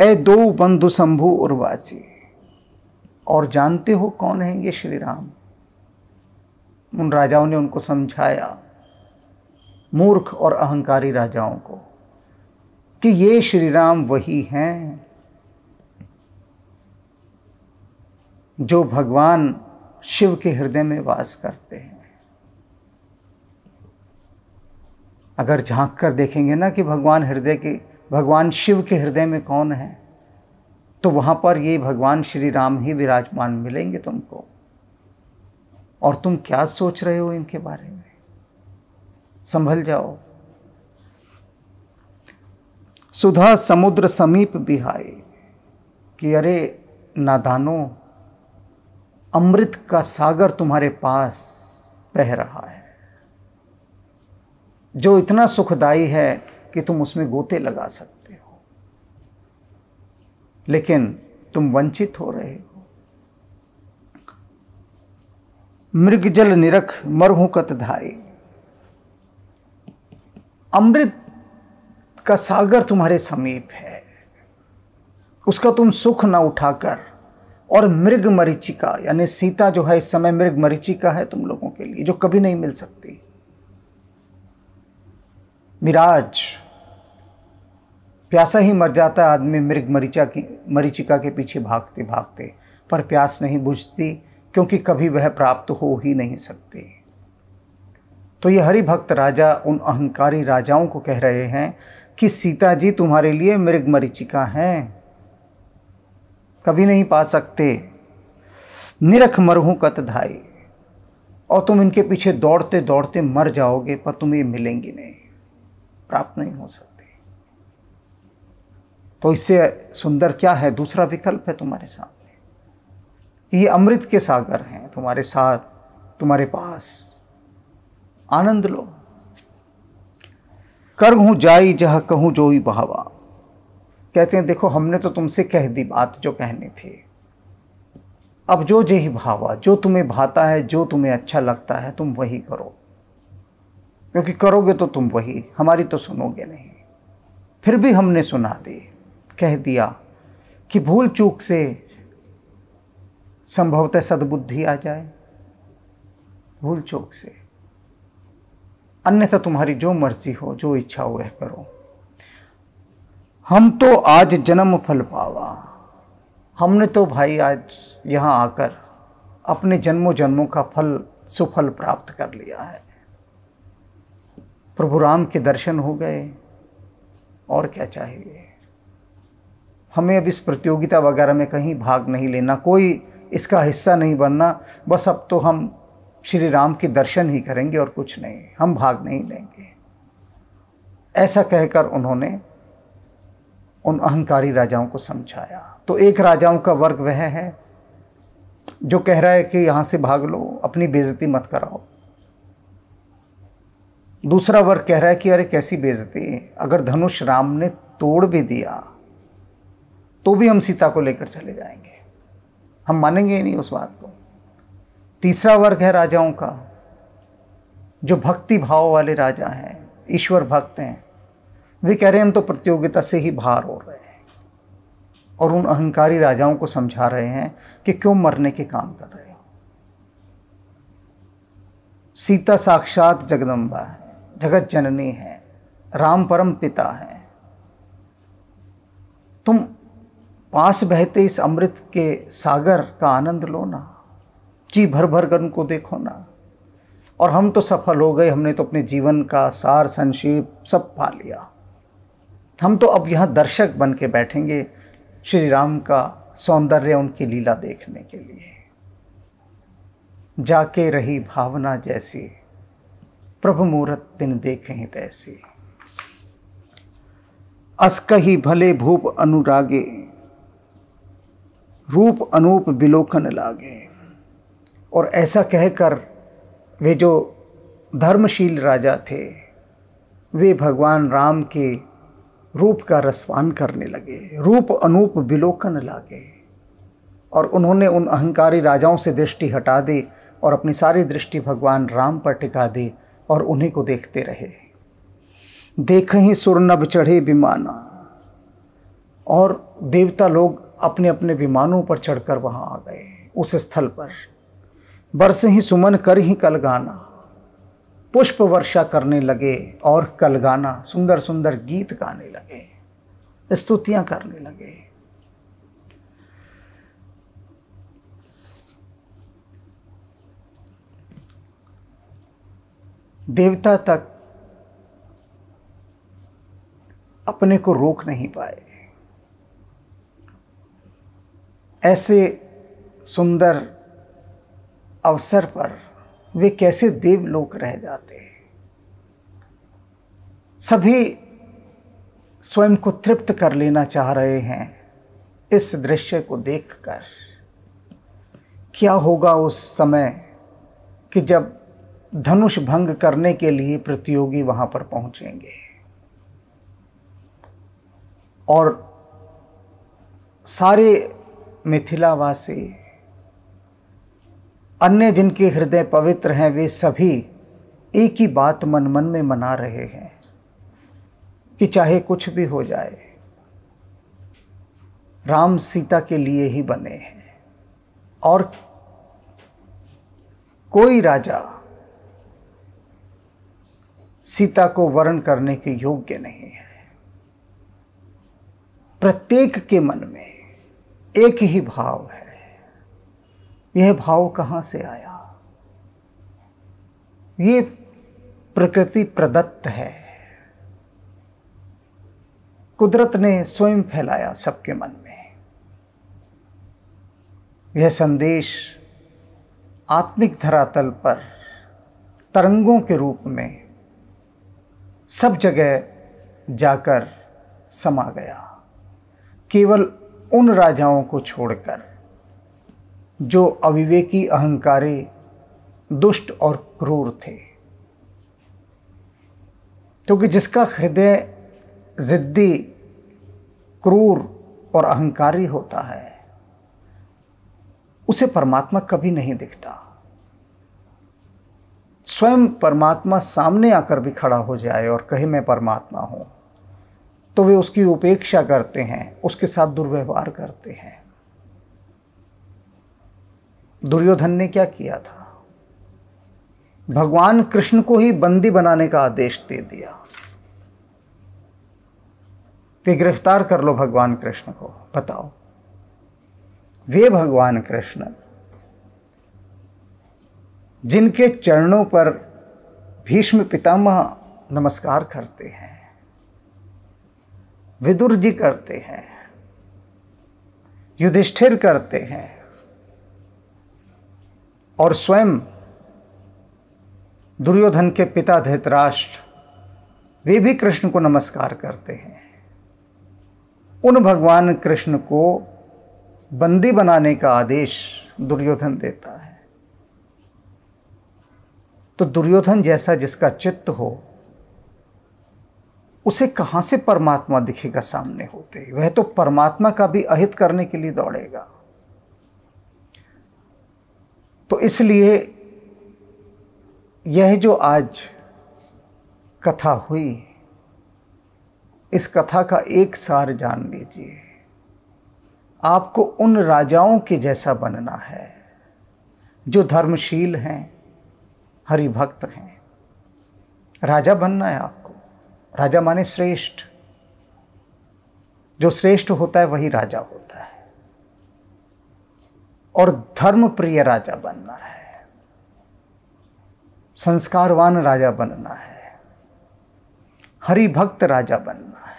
ए दो बंधु शंभु उर्वासी और जानते हो कौन है ये श्री राम उन राजाओं ने उनको समझाया मूर्ख और अहंकारी राजाओं को कि ये श्री राम वही हैं जो भगवान शिव के हृदय में वास करते हैं अगर झांक कर देखेंगे ना कि भगवान हृदय के भगवान शिव के हृदय में कौन है तो वहाँ पर ये भगवान श्री राम ही विराजमान मिलेंगे तुमको और तुम क्या सोच रहे हो इनके बारे में संभल जाओ सुधा समुद्र समीप बिहाय कि अरे नादानो अमृत का सागर तुम्हारे पास बह रहा है जो इतना सुखदाई है कि तुम उसमें गोते लगा सकते लेकिन तुम वंचित हो रहे हो मृग जल निरख मरहू कत धाई अमृत का सागर तुम्हारे समीप है उसका तुम सुख ना उठाकर और मृग मरीचिका यानी सीता जो है इस समय मृग मरीचिका है तुम लोगों के लिए जो कभी नहीं मिल सकती मिराज प्यासा ही मर जाता आदमी मृग मरीचा की मरीचिका के पीछे भागते भागते पर प्यास नहीं बुझती क्योंकि कभी वह प्राप्त हो ही नहीं सकते तो ये हरिभक्त राजा उन अहंकारी राजाओं को कह रहे हैं कि सीता जी तुम्हारे लिए मृग मरीचिका हैं कभी नहीं पा सकते निरख मरहूँ कत धाई और तुम इनके पीछे दौड़ते दौड़ते मर जाओगे पर तुम ये मिलेंगी नहीं प्राप्त नहीं हो सकता तो इससे सुंदर क्या है दूसरा विकल्प है तुम्हारे सामने ये अमृत के सागर हैं तुम्हारे साथ तुम्हारे पास आनंद लो कर हूँ जाई जह कहूँ ही बहावा कहते हैं देखो हमने तो तुमसे कह दी बात जो कहनी थी अब जो जे ही भावा जो तुम्हें भाता है जो तुम्हें अच्छा लगता है तुम वही करो क्योंकि करोगे तो तुम वही हमारी तो सुनोगे नहीं फिर भी हमने सुना दी कह दिया कि भूल चूक से संभवतः सद्बुद्धि आ जाए भूल चूक से अन्यथा तुम्हारी जो मर्जी हो जो इच्छा हो वह करो हम तो आज जन्म फल पावा हमने तो भाई आज यहाँ आकर अपने जन्मों जन्मों का फल सुफल प्राप्त कर लिया है प्रभु राम के दर्शन हो गए और क्या चाहिए हमें अब इस प्रतियोगिता वगैरह में कहीं भाग नहीं लेना कोई इसका हिस्सा नहीं बनना बस अब तो हम श्री राम के दर्शन ही करेंगे और कुछ नहीं हम भाग नहीं लेंगे ऐसा कहकर उन्होंने उन अहंकारी राजाओं को समझाया तो एक राजाओं का वर्ग वह है जो कह रहा है कि यहाँ से भाग लो अपनी बेजती मत कराओ दूसरा वर्ग कह रहा है कि अरे कैसी बेजती अगर धनुष राम ने तोड़ भी दिया तो भी हम सीता को लेकर चले जाएंगे हम मानेंगे ही नहीं उस बात को तीसरा वर्ग है राजाओं का जो भक्ति भाव वाले राजा हैं ईश्वर भक्त हैं वे कह रहे हैं हम तो प्रतियोगिता से ही बाहर हो रहे हैं और उन अहंकारी राजाओं को समझा रहे हैं कि क्यों मरने के काम कर रहे हो सीता साक्षात जगदम्बा है जगत जननी है राम परम पिता है तुम पास बहते इस अमृत के सागर का आनंद लो ना जी भर भर कर उनको देखो ना और हम तो सफल हो गए हमने तो अपने जीवन का सार संक्षेप सब पा लिया हम तो अब यहाँ दर्शक बन के बैठेंगे श्री राम का सौंदर्य उनकी लीला देखने के लिए जाके रही भावना जैसी प्रभु मुहूर्त दिन देखें तैसे अस्कही भले भूप अनुरागे रूप अनूप विलोकन लागे और ऐसा कहकर वे जो धर्मशील राजा थे वे भगवान राम के रूप का रसवान करने लगे रूप अनूप विलोकन लागे और उन्होंने उन अहंकारी राजाओं से दृष्टि हटा दी और अपनी सारी दृष्टि भगवान राम पर टिका दी और उन्हीं को देखते रहे देख ही नभ चढ़े विमाना और देवता लोग अपने अपने विमानों पर चढ़कर वहाँ आ गए उस स्थल पर बरसे ही सुमन कर ही कलगाना पुष्प वर्षा करने लगे और कलगाना सुंदर सुंदर गीत गाने लगे स्तुतियां करने लगे देवता तक अपने को रोक नहीं पाए ऐसे सुंदर अवसर पर वे कैसे देवलोक रह जाते सभी स्वयं को तृप्त कर लेना चाह रहे हैं इस दृश्य को देखकर क्या होगा उस समय कि जब धनुष भंग करने के लिए प्रतियोगी वहां पर पहुंचेंगे और सारे मिथिलावासी अन्य जिनके हृदय पवित्र हैं वे सभी एक ही बात मन मन में मना रहे हैं कि चाहे कुछ भी हो जाए राम सीता के लिए ही बने हैं और कोई राजा सीता को वर्ण करने के योग्य नहीं है प्रत्येक के मन में एक ही भाव है यह भाव कहाँ से आया ये प्रकृति प्रदत्त है कुदरत ने स्वयं फैलाया सबके मन में यह संदेश आत्मिक धरातल पर तरंगों के रूप में सब जगह जाकर समा गया केवल उन राजाओं को छोड़कर जो अविवेकी अहंकारी दुष्ट और क्रूर थे क्योंकि तो जिसका हृदय ज़िद्दी क्रूर और अहंकारी होता है उसे परमात्मा कभी नहीं दिखता स्वयं परमात्मा सामने आकर भी खड़ा हो जाए और कहे मैं परमात्मा हूँ तो वे उसकी उपेक्षा करते हैं उसके साथ दुर्व्यवहार करते हैं दुर्योधन ने क्या किया था भगवान कृष्ण को ही बंदी बनाने का आदेश दे दिया कि गिरफ्तार कर लो भगवान कृष्ण को बताओ वे भगवान कृष्ण जिनके चरणों पर भीष्म पितामह नमस्कार करते हैं विदुर जी करते हैं युधिष्ठिर करते हैं और स्वयं दुर्योधन के पिता धृतराष्ट्र वे भी कृष्ण को नमस्कार करते हैं उन भगवान कृष्ण को बंदी बनाने का आदेश दुर्योधन देता है तो दुर्योधन जैसा जिसका चित्त हो उसे कहाँ से परमात्मा दिखेगा सामने होते ही वह तो परमात्मा का भी अहित करने के लिए दौड़ेगा तो इसलिए यह जो आज कथा हुई इस कथा का एक सार जान लीजिए आपको उन राजाओं के जैसा बनना है जो धर्मशील हैं हरिभक्त हैं राजा बनना है आप राजा माने श्रेष्ठ जो श्रेष्ठ होता है वही राजा होता है और धर्म प्रिय राजा बनना है संस्कारवान राजा बनना है हरिभक्त राजा बनना है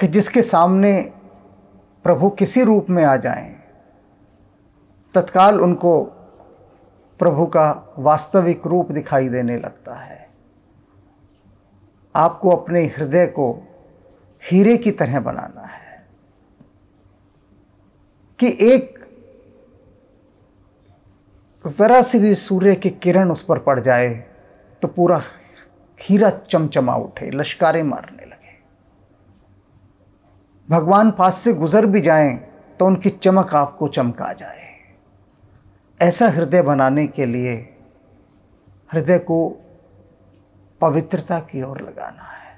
कि जिसके सामने प्रभु किसी रूप में आ जाएं तत्काल उनको प्रभु का वास्तविक रूप दिखाई देने लगता है आपको अपने हृदय को हीरे की तरह बनाना है कि एक ज़रा सी भी सूर्य की किरण उस पर पड़ जाए तो पूरा हीरा चमचमा उठे लश्कारे मारने लगे भगवान पास से गुजर भी जाएं तो उनकी चमक आपको चमका जाए ऐसा हृदय बनाने के लिए हृदय को पवित्रता की ओर लगाना है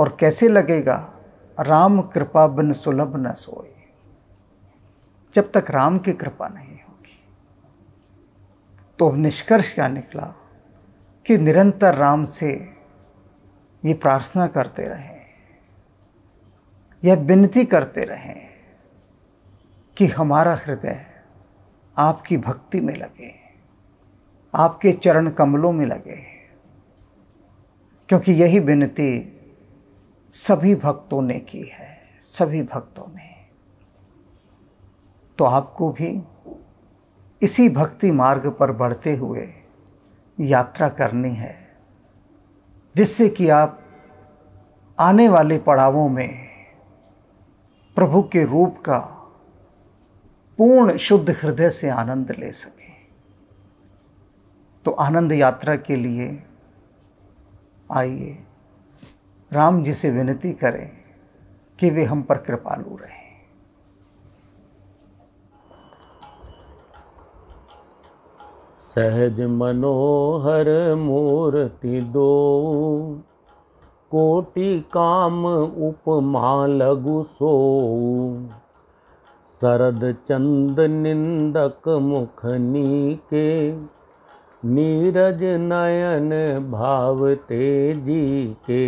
और कैसे लगेगा राम कृपा बिन सुलभ न सोए जब तक राम की कृपा नहीं होगी तो निष्कर्ष क्या निकला कि निरंतर राम से ये प्रार्थना करते रहें यह विनती करते रहें कि हमारा हृदय आपकी भक्ति में लगे आपके चरण कमलों में लगे क्योंकि यही विनती सभी भक्तों ने की है सभी भक्तों ने तो आपको भी इसी भक्ति मार्ग पर बढ़ते हुए यात्रा करनी है जिससे कि आप आने वाले पड़ावों में प्रभु के रूप का पूर्ण शुद्ध हृदय से आनंद ले सकें तो आनंद यात्रा के लिए आइए राम जी से विनती करें कि वे हम पर कृपालु रहें सहज मनोहर मूर्ति दो कोटि काम उपमा लघु सो शरद चंद निंदक मुखनी के नीरज नयन भाव तेजी के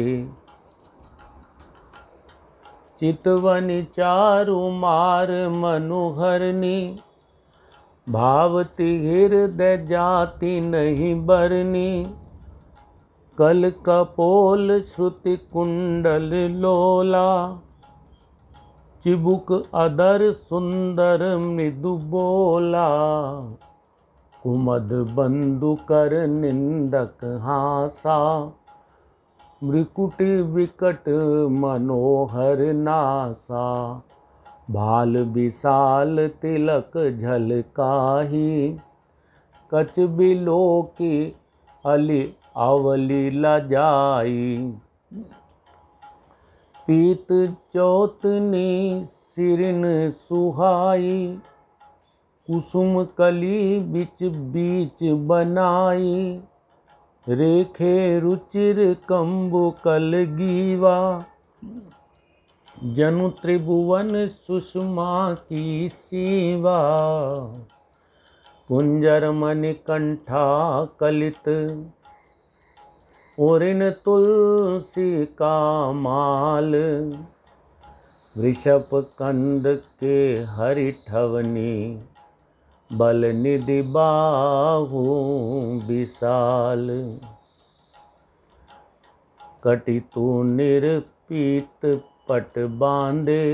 चितवन चारु मार मनोहरनी भावती हृदय जाति नहीं बरनी कल कपोल श्रुति कुंडल लोला चिबुक अदर सुंदर मृदु बोला कुमद बंधु कर निंदक हासा मृकुट विकट मनोहर नासा भाल विशाल तिलक झलकाही कच बिलो की अली अवली जाई पीत चौतनी सिरन सुहाई कुसुम कली बिच बीच बनाई रेखे रुचिर कंबु कल गीवा जनु त्रिभुवन सुषमा की सीवा कुंजर मन कंठा कलित ओरिन तुलसी का माल वृषभ कंद के हरि ठवनी बल निधि बाहू विशाल कटि निरपीत पट बांधे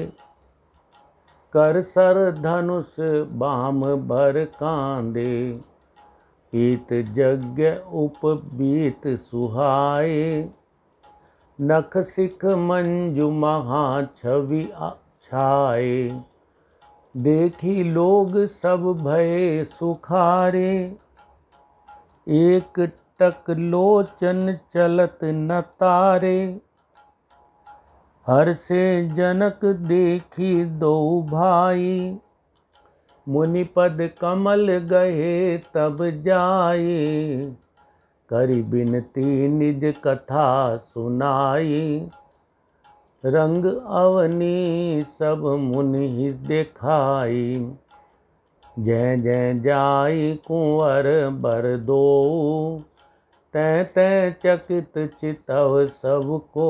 कर सर धनुष बाम भर कांदे पीत यज्ञ उपबीत सुहाए नख सिख मंजु महा छवि छाए देखी लोग सब भय सुखारे एक टक लोचन चलत न तारे हर से जनक देखी दो भाई मुनिपद कमल गए तब जाए करी बिनती निज कथा सुनाई रंग अवनी सब मुनि देखाई जय जय जाई कुंवर बर दो तै तै चकित चितव सब को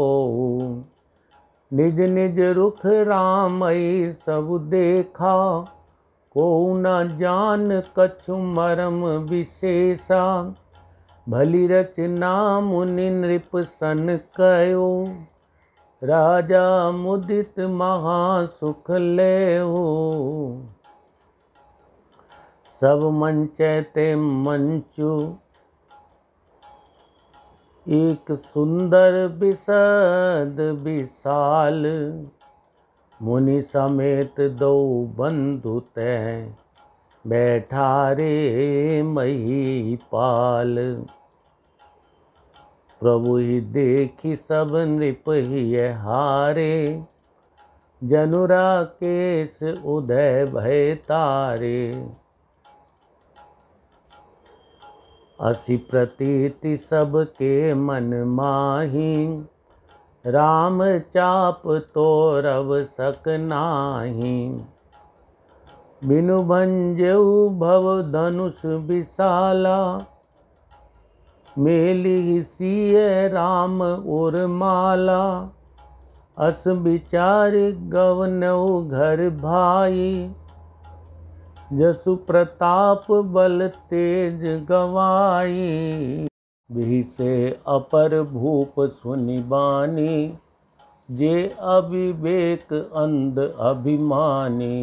निज निज रुख रामई सब देखा को न जान कछु मरम विशेषा भली रचना मुनि नृप सन कयो राजा मुदित महासुख ले हो सब मन चैते मंचु एक सुंदर विशद विशाल मुनि समेत दो बंधु तय बैठा रे मही पाल प्रभु ही देखी सब नृप ही है हारे जनुरा केस उदय भय तारे असि प्रतीति सबके मन माही राम चाप तो रव सक नाही बिनु भंजऊ भव धनुष विशाला मेली सिए राम और माला अस विचार गवनौ घर भाई जसु प्रताप बल तेज गवाई से अपर भूप सुनिबानी जे अविवेक अंध अभिमानी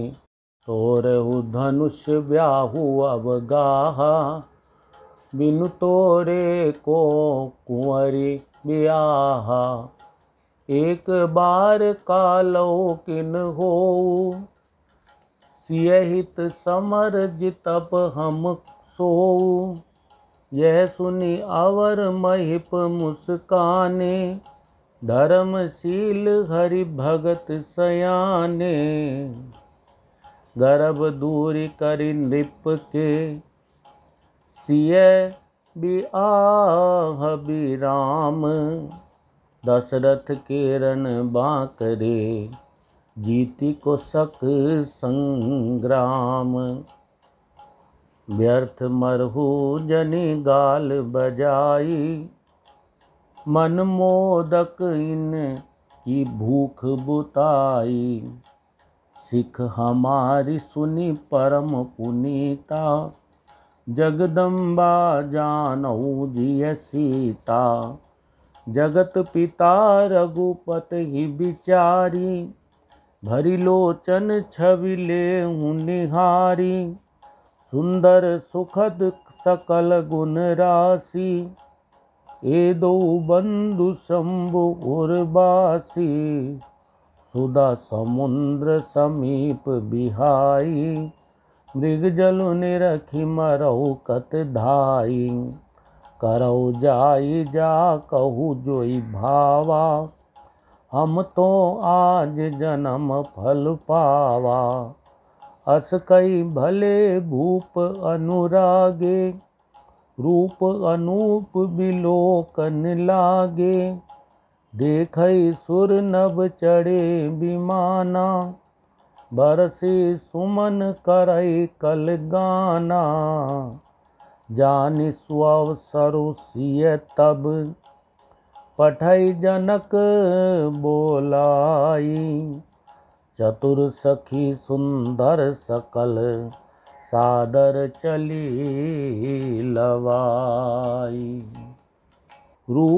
तोरहु धनुष व्याहु अवगाहा बिनु तोरे को कुंवरी ब्याह एक बार कालो किन हो सियहित समर जितप हम सो यह सुनी अवर महिप मुस्काने धर्मशील हरि भगत सयाने गर्भ दूरी करी नृप के सिय बिआह भी राम दशरथ किरण बाकरे जीती को सक संग्राम व्यर्थ मरहु जनि गाल बजाई मन मोदक इन की भूख बुताई सिख हमारी सुनी परम पुनीता जगदम्बा जानऊ जिय सीता जगत पिता रघुपत ही बिचारी भरी लोचन छवि ले निहारी सुंदर सुखद सकल गुण राशि ए दो बंधु शंभु उर्वासी सुधा समुद्र समीप बिहाई जल निरखी मरऊ कत धाई करौ जाई जा कहू जोई भावा हम तो आज जन्म फल पावा अस कई भले भूप अनुरागे रूप अनूप विलोकन लागे देखई सुर नभ चढ़े विमाना बरसी सुमन करई कल गाना जान स्वसरु सिय तब पठई जनक बोलाई चतुर सखी सुंदर सकल सादर चली लवाई रूप